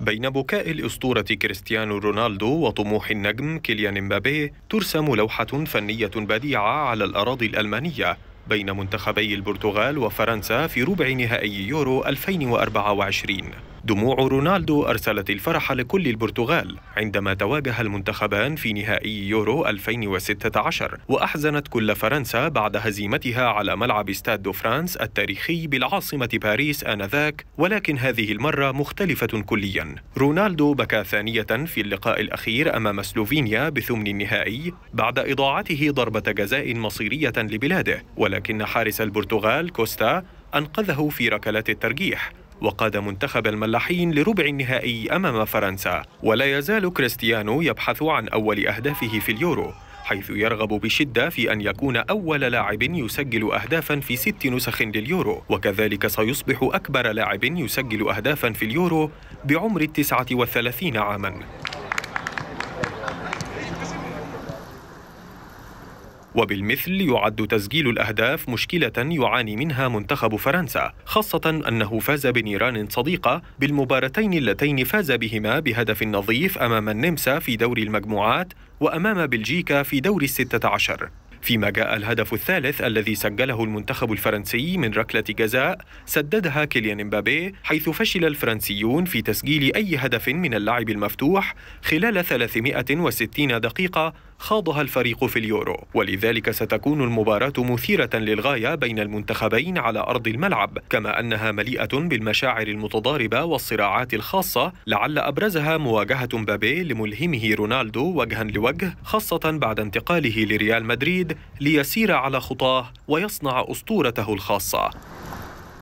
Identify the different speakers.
Speaker 1: بين بكاء الأسطورة كريستيانو رونالدو وطموح النجم كيليان مبابي ترسم لوحة فنية بديعة على الأراضي الألمانية بين منتخبي البرتغال وفرنسا في ربع نهائي يورو 2024 دموع رونالدو أرسلت الفرح لكل البرتغال عندما تواجه المنتخبان في نهائي يورو 2016 وأحزنت كل فرنسا بعد هزيمتها على ملعب ستاد دو فرانس التاريخي بالعاصمة باريس آنذاك ولكن هذه المرة مختلفة كليا رونالدو بكى ثانية في اللقاء الأخير أمام سلوفينيا بثمن النهائي بعد إضاعته ضربة جزاء مصيرية لبلاده ولكن حارس البرتغال كوستا أنقذه في ركلات الترجيح وقاد منتخب الملاحين لربع النهائي أمام فرنسا ولا يزال كريستيانو يبحث عن أول أهدافه في اليورو حيث يرغب بشدة في أن يكون أول لاعب يسجل أهدافا في ست نسخ لليورو وكذلك سيصبح أكبر لاعب يسجل أهدافا في اليورو بعمر التسعة والثلاثين عاماً وبالمثل يعد تسجيل الأهداف مشكلة يعاني منها منتخب فرنسا خاصة أنه فاز بنيران صديقة بالمباراتين اللتين فاز بهما بهدف نظيف أمام النمسا في دور المجموعات وأمام بلجيكا في دور الستة عشر فيما جاء الهدف الثالث الذي سجله المنتخب الفرنسي من ركلة جزاء سددها كيليان مبابي حيث فشل الفرنسيون في تسجيل أي هدف من اللعب المفتوح خلال 360 دقيقة خاضها الفريق في اليورو ولذلك ستكون المباراة مثيرة للغاية بين المنتخبين على أرض الملعب كما أنها مليئة بالمشاعر المتضاربة والصراعات الخاصة لعل أبرزها مواجهة مبابي لملهمه رونالدو وجها لوجه خاصة بعد انتقاله لريال مدريد ليسير على خطاه ويصنع أسطورته الخاصة